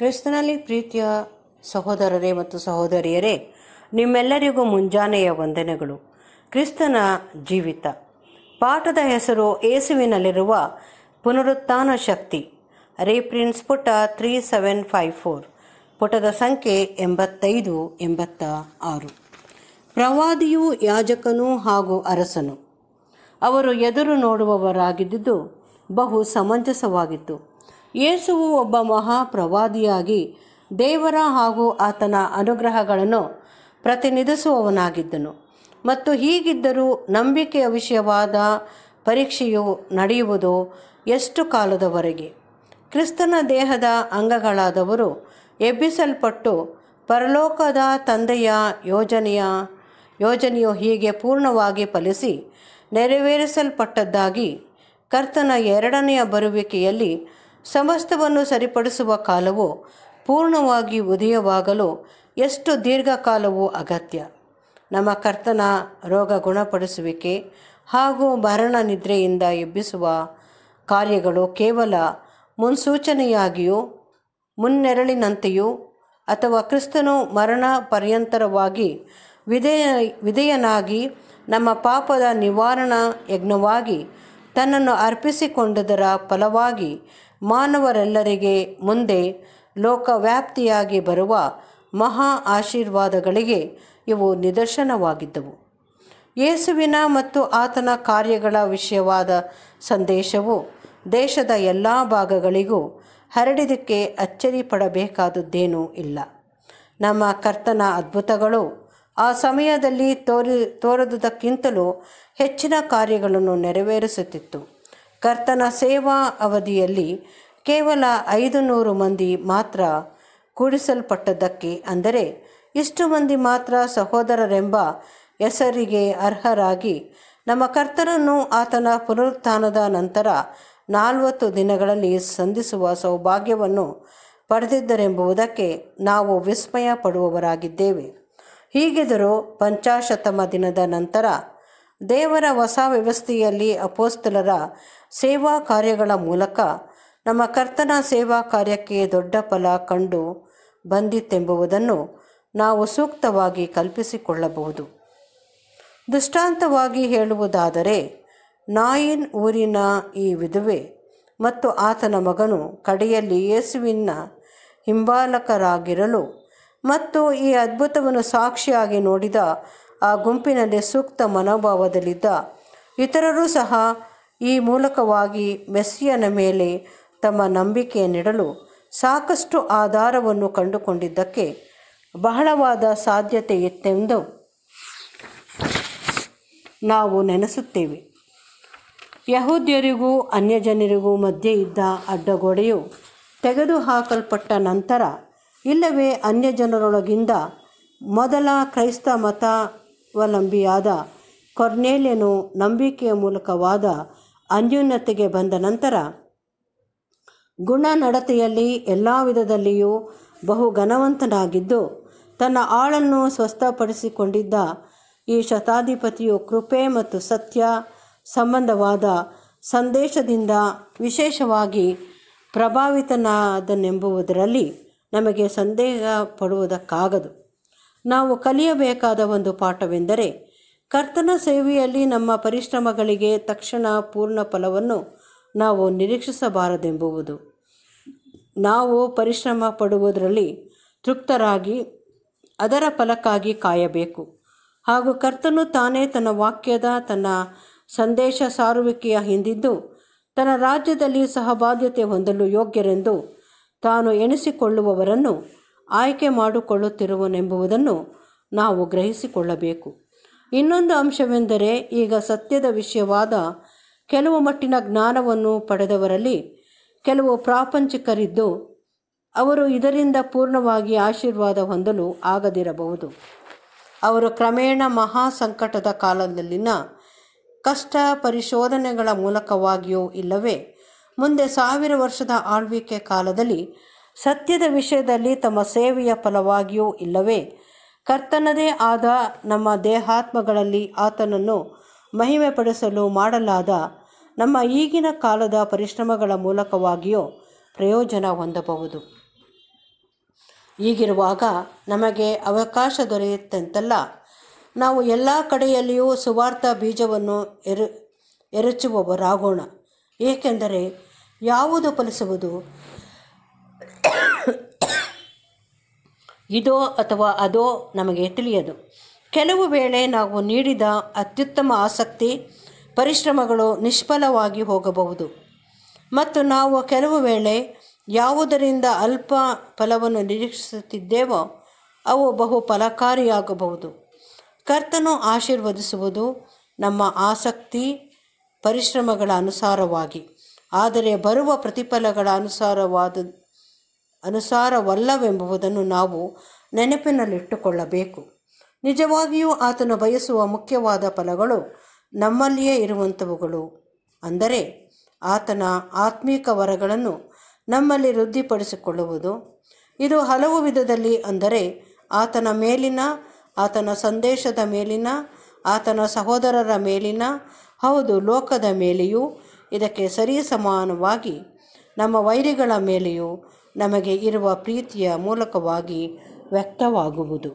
ಕ್ರಿಸ್ತನಲ್ಲಿ ಪ್ರೀತಿಯ ಸಹೋದರರೇ ಮತ್ತು ಸಹೋದರಿಯರೇ ನಿಮ್ಮೆಲ್ಲರಿಗೂ ಮುಂಜಾನೆಯ ವಂದನೆಗಳು ಕ್ರಿಸ್ತನ ಜೀವಿತ ಪಾಠದ ಹೆಸರು ಏಸುವಿನಲ್ಲಿರುವ ಪುನರುತ್ಥಾನ ಶಕ್ತಿ ರೇಪ್ರಿನ್ಸ್ ಪುಟ ತ್ರೀ ಸೆವೆನ್ ಫೈವ್ ಫೋರ್ ಪುಟದ ಸಂಖ್ಯೆ ಎಂಬತ್ತೈದು ಎಂಬತ್ತ ಆರು ಪ್ರವಾದಿಯು ಯಾಜಕನು ಹಾಗೂ ಅರಸನು ಅವರು ಎದುರು ನೋಡುವವರಾಗಿದ್ದುದು ಬಹು ಸಮಂಜಸವಾಗಿತ್ತು ಯೇಸುವು ಒಬ್ಬ ಮಹಾಪ್ರವಾದಿಯಾಗಿ ದೇವರ ಹಾಗೂ ಆತನ ಅನುಗ್ರಹಗಳನ್ನು ಪ್ರತಿನಿಧಿಸುವವನಾಗಿದ್ದನು ಮತ್ತು ಹೀಗಿದ್ದರೂ ನಂಬಿಕೆಯ ವಿಷಯವಾದ ಪರೀಕ್ಷೆಯು ನಡೆಯುವುದು ಎಷ್ಟು ಕಾಲದವರೆಗೆ ಕ್ರಿಸ್ತನ ದೇಹದ ಅಂಗಗಳಾದವರು ಎಬ್ಬಿಸಲ್ಪಟ್ಟು ಪರಲೋಕದ ತಂದೆಯ ಯೋಜನೆಯ ಯೋಜನೆಯು ಹೀಗೆ ಪೂರ್ಣವಾಗಿ ಫಲಿಸಿ ನೆರವೇರಿಸಲ್ಪಟ್ಟದ್ದಾಗಿ ಕರ್ತನ ಎರಡನೆಯ ಬರುವಿಕೆಯಲ್ಲಿ ಸಮಸ್ತವನ್ನು ಸರಿಪಡಿಸುವ ಕಾಲವು ಪೂರ್ಣವಾಗಿ ಉದಯವಾಗಲು ಎಷ್ಟು ದೀರ್ಘಕಾಲವೂ ಅಗತ್ಯ ನಮ್ಮ ಕರ್ತನ ರೋಗ ಗುಣಪಡಿಸುವಿಕೆ ಹಾಗೂ ಮರಣ ನಿದ್ರೆಯಿಂದ ಎಬ್ಬಿಸುವ ಕಾರ್ಯಗಳು ಕೇವಲ ಮುನ್ಸೂಚನೆಯಾಗಿಯೂ ಮುನ್ನೆರಳಿನಂತೆಯೂ ಅಥವಾ ಕ್ರಿಸ್ತನು ಮರಣ ಪರ್ಯಂತರವಾಗಿ ವಿಧೇಯ ವಿಧೇಯನಾಗಿ ನಮ್ಮ ಪಾಪದ ನಿವಾರಣಾ ಯಜ್ಞವಾಗಿ ತನ್ನನ್ನು ಅರ್ಪಿಸಿಕೊಂಡುದರ ಫಲವಾಗಿ ಮಾನವರೆಲ್ಲರಿಗೆ ಮುಂದೆ ಲೋಕವ್ಯಾಪ್ತಿಯಾಗಿ ಬರುವ ಮಹಾ ಆಶೀರ್ವಾದಗಳಿಗೆ ಇವು ನಿದರ್ಶನವಾಗಿದ್ದವು ಯೇಸುವಿನ ಮತ್ತು ಆತನ ಕಾರ್ಯಗಳ ವಿಷಯವಾದ ಸಂದೇಶವು ದೇಶದ ಎಲ್ಲ ಭಾಗಗಳಿಗೂ ಹರಡಿದಕ್ಕೆ ಅಚ್ಚರಿ ಪಡಬೇಕಾದದ್ದೇನೂ ಇಲ್ಲ ನಮ್ಮ ಕರ್ತನ ಅದ್ಭುತಗಳು ಆ ಸಮಯದಲ್ಲಿ ತೋರಿ ತೋರದುದಕ್ಕಿಂತಲೂ ಹೆಚ್ಚಿನ ಕಾರ್ಯಗಳನ್ನು ನೆರವೇರಿಸುತ್ತಿತ್ತು ಕರ್ತನ ಸೇವಾ ಅವಧಿಯಲ್ಲಿ ಕೇವಲ ಐದು ನೂರು ಮಂದಿ ಮಾತ್ರ ಕೂಡಿಸಲ್ಪಟ್ಟದ್ದಕ್ಕೆ ಅಂದರೆ ಇಷ್ಟು ಮಂದಿ ಮಾತ್ರ ಸಹೋದರರೆಂಬ ಹೆಸರಿಗೆ ಅರ್ಹರಾಗಿ ನಮ್ಮ ಕರ್ತನನ್ನು ಆತನ ಪುನರುತ್ಥಾನದ ನಂತರ ನಾಲ್ವತ್ತು ದಿನಗಳಲ್ಲಿ ಸಂಧಿಸುವ ಸೌಭಾಗ್ಯವನ್ನು ಪಡೆದಿದ್ದರೆಂಬುದಕ್ಕೆ ನಾವು ವಿಸ್ಮಯ ಪಡುವವರಾಗಿದ್ದೇವೆ ಹೀಗಿದ್ದರೂ ಪಂಚಾಶತಮ ದಿನದ ನಂತರ ದೇವರ ಹೊಸ ವ್ಯವಸ್ಥೆಯಲ್ಲಿ ಅಪೋಸ್ತಲರ ಸೇವಾ ಕಾರ್ಯಗಳ ಮೂಲಕ ನಮ್ಮ ಕರ್ತನ ಸೇವಾ ಕಾರ್ಯಕ್ಕೆ ದೊಡ್ಡ ಫಲ ಕಂಡು ಬಂದಿತ್ತೆಂಬುವುದನ್ನು ನಾವು ಸೂಕ್ತವಾಗಿ ಕಲ್ಪಿಸಿಕೊಳ್ಳಬಹುದು ದೃಷ್ಟಾಂತವಾಗಿ ಹೇಳುವುದಾದರೆ ನಾಯಿನ್ ಊರಿನ ಈ ವಿಧವೆ ಮತ್ತು ಆತನ ಮಗನು ಕಡೆಯಲ್ಲಿ ಯೇಸುವಿನ ಹಿಂಬಾಲಕರಾಗಿರಲು ಮತ್ತು ಈ ಅದ್ಭುತವನ್ನು ಸಾಕ್ಷಿಯಾಗಿ ನೋಡಿದ ಆ ಗುಂಪಿನಲ್ಲಿ ಸೂಕ್ತ ಮನೋಭಾವದಲ್ಲಿದ್ದ ಇತರರೂ ಸಹ ಈ ಮೂಲಕವಾಗಿ ಮೆಸ್ಸಿಯನ ಮೇಲೆ ತಮ್ಮ ನಂಬಿಕೆಯನ್ನಿಡಲು ಸಾಕಷ್ಟು ಆಧಾರವನ್ನು ಕಂಡುಕೊಂಡಿದ್ದಕ್ಕೆ ಬಹಳವಾದ ಸಾಧ್ಯತೆ ಇತ್ತೆಂದು ನಾವು ನೆನೆಸುತ್ತೇವೆ ಯಹೂದ್ಯರಿಗೂ ಅನ್ಯಜನರಿಗೂ ಮಧ್ಯೆ ಇದ್ದ ಅಡ್ಡಗೋಡೆಯು ತೆಗೆದುಹಾಕಲ್ಪಟ್ಟ ನಂತರ ಇಲ್ಲವೇ ಅನ್ಯಜನರೊಳಗಿಂದ ಮೊದಲ ಕ್ರೈಸ್ತ ಮತ ಸ್ವಾವಲಂಬಿಯಾದ ಕೊರ್ನೇಲಿಯನು ನಂಬಿಕೆಯ ಮೂಲಕವಾದ ಅನ್ಯೂನ್ಯತೆಗೆ ಬಂದ ನಂತರ ಗುಣ ನಡತೆಯಲ್ಲಿ ಎಲ್ಲ ವಿಧದಲ್ಲಿಯೂ ಬಹು ಘನವಂತನಾಗಿದ್ದು ತನ್ನ ಆಳನ್ನು ಸ್ವಸ್ಥಪಡಿಸಿಕೊಂಡಿದ್ದ ಈ ಶತಾಧಿಪತಿಯು ಕೃಪೆ ಮತ್ತು ಸತ್ಯ ಸಂಬಂಧವಾದ ಸಂದೇಶದಿಂದ ವಿಶೇಷವಾಗಿ ಪ್ರಭಾವಿತನಾದನೆಂಬುವುದರಲ್ಲಿ ನಮಗೆ ಸಂದೇಹ ಪಡುವುದಕ್ಕಾಗದು ನಾವು ಕಲಿಯಬೇಕಾದ ಒಂದು ಪಾಠವೆಂದರೆ ಕರ್ತನ ಸೇವೆಯಲ್ಲಿ ನಮ್ಮ ಪರಿಶ್ರಮಗಳಿಗೆ ತಕ್ಷಣ ಪೂರ್ಣ ಫಲವನ್ನು ನಾವು ನಿರೀಕ್ಷಿಸಬಾರದೆಂಬುವುದು ನಾವು ಪರಿಶ್ರಮ ಪಡುವುದರಲ್ಲಿ ತೃಪ್ತರಾಗಿ ಅದರ ಫಲಕ್ಕಾಗಿ ಕಾಯಬೇಕು ಹಾಗೂ ಕರ್ತನು ತಾನೇ ತನ್ನ ವಾಕ್ಯದ ತನ್ನ ಸಂದೇಶ ಸಾರುವಿಕೆಯ ಹಿಂದಿದ್ದು ತನ್ನ ರಾಜ್ಯದಲ್ಲಿ ಸಹಬಾಧ್ಯತೆ ಹೊಂದಲು ಯೋಗ್ಯರೆಂದು ತಾನು ಎಣಿಸಿಕೊಳ್ಳುವವರನ್ನು ಆಯ್ಕೆ ಮಾಡಿಕೊಳ್ಳುತ್ತಿರುವನೆಂಬುದನ್ನು ನಾವು ಗ್ರಹಿಸಿಕೊಳ್ಳಬೇಕು ಇನ್ನೊಂದು ಅಂಶವೆಂದರೆ ಈಗ ಸತ್ಯದ ವಿಷಯವಾದ ಕೆಲವು ಮಟ್ಟಿನ ಜ್ಞಾನವನ್ನು ಪಡೆದವರಲ್ಲಿ ಕೆಲವು ಪ್ರಾಪಂಚಿಕರಿದ್ದು ಅವರು ಇದರಿಂದ ಪೂರ್ಣವಾಗಿ ಆಶೀರ್ವಾದ ಹೊಂದಲು ಆಗದಿರಬಹುದು ಅವರು ಕ್ರಮೇಣ ಮಹಾ ಸಂಕಟದ ಕಾಲದಲ್ಲಿನ ಕಷ್ಟ ಪರಿಶೋಧನೆಗಳ ಮೂಲಕವಾಗಿಯೂ ಇಲ್ಲವೇ ಮುಂದೆ ಸಾವಿರ ವರ್ಷದ ಆಳ್ವಿಕೆ ಕಾಲದಲ್ಲಿ ಸತ್ಯದ ವಿಷಯದಲ್ಲಿ ತಮ್ಮ ಸೇವೆಯ ಫಲವಾಗಿಯೂ ಇಲ್ಲವೇ ಕರ್ತನದೇ ಆದ ನಮ್ಮ ದೇಹಾತ್ಮಗಳಲ್ಲಿ ಆತನನ್ನು ಮಹಿಮೆಪಡಿಸಲು ಮಾಡಲಾದ ನಮ್ಮ ಈಗಿನ ಕಾಲದ ಪರಿಶ್ರಮಗಳ ಮೂಲಕವಾಗಿಯೂ ಪ್ರಯೋಜನ ಹೊಂದಬಹುದು ಈಗಿರುವಾಗ ನಮಗೆ ಅವಕಾಶ ದೊರೆಯುತ್ತಂತಲ್ಲ ನಾವು ಎಲ್ಲ ಕಡೆಯಲ್ಲಿಯೂ ಸುವಾರ್ಥ ಬೀಜವನ್ನು ಎರು ಎರಚುವವರಾಗೋಣ ಏಕೆಂದರೆ ಯಾವುದು ಫಲಿಸುವುದು ಇದೋ ಅಥವಾ ಅದೋ ನಮಗೆ ತಿಳಿಯದು ಕೆಲವು ವೇಳೆ ನಾವು ನೀಡಿದ ಅತ್ಯುತ್ತಮ ಆಸಕ್ತಿ ಪರಿಶ್ರಮಗಳು ನಿಷ್ಫಲವಾಗಿ ಹೋಗಬಹುದು ಮತ್ತು ನಾವು ಕೆಲವು ವೇಳೆ ಯಾವುದರಿಂದ ಅಲ್ಪ ಫಲವನ್ನು ನಿರೀಕ್ಷಿಸುತ್ತಿದ್ದೇವೋ ಅವು ಬಹು ಫಲಕಾರಿಯಾಗಬಹುದು ಕರ್ತನು ಆಶೀರ್ವದಿಸುವುದು ನಮ್ಮ ಆಸಕ್ತಿ ಪರಿಶ್ರಮಗಳ ಅನುಸಾರವಾಗಿ ಆದರೆ ಬರುವ ಪ್ರತಿಫಲಗಳ ಅನುಸಾರವಾದ ಅನುಸಾರವಲ್ಲವೆಂಬುದನ್ನು ನಾವು ನೆನಪಿನಲ್ಲಿಟ್ಟುಕೊಳ್ಳಬೇಕು ನಿಜವಾಗಿಯೂ ಆತನು ಬಯಸುವ ಮುಖ್ಯವಾದ ಫಲಗಳು ನಮ್ಮಲ್ಲಿಯೇ ಇರುವಂಥವುಗಳು ಅಂದರೆ ಆತನ ಆತ್ಮೀಕ ವರಗಳನ್ನು ನಮ್ಮಲ್ಲಿ ವೃದ್ಧಿಪಡಿಸಿಕೊಳ್ಳುವುದು ಇದು ಹಲವು ವಿಧದಲ್ಲಿ ಅಂದರೆ ಆತನ ಮೇಲಿನ ಆತನ ಸಂದೇಶದ ಮೇಲಿನ ಆತನ ಸಹೋದರರ ಮೇಲಿನ ಹೌದು ಲೋಕದ ಮೇಲೆಯೂ ಇದಕ್ಕೆ ಸರಿ ಸಮಾನವಾಗಿ ನಮ್ಮ ವೈರಿಗಳ ಮೇಲೆಯೂ ನಮಗೆ ಇರುವ ಪ್ರೀತಿಯ ಮೂಲಕವಾಗಿ ವ್ಯಕ್ತವಾಗುವುದು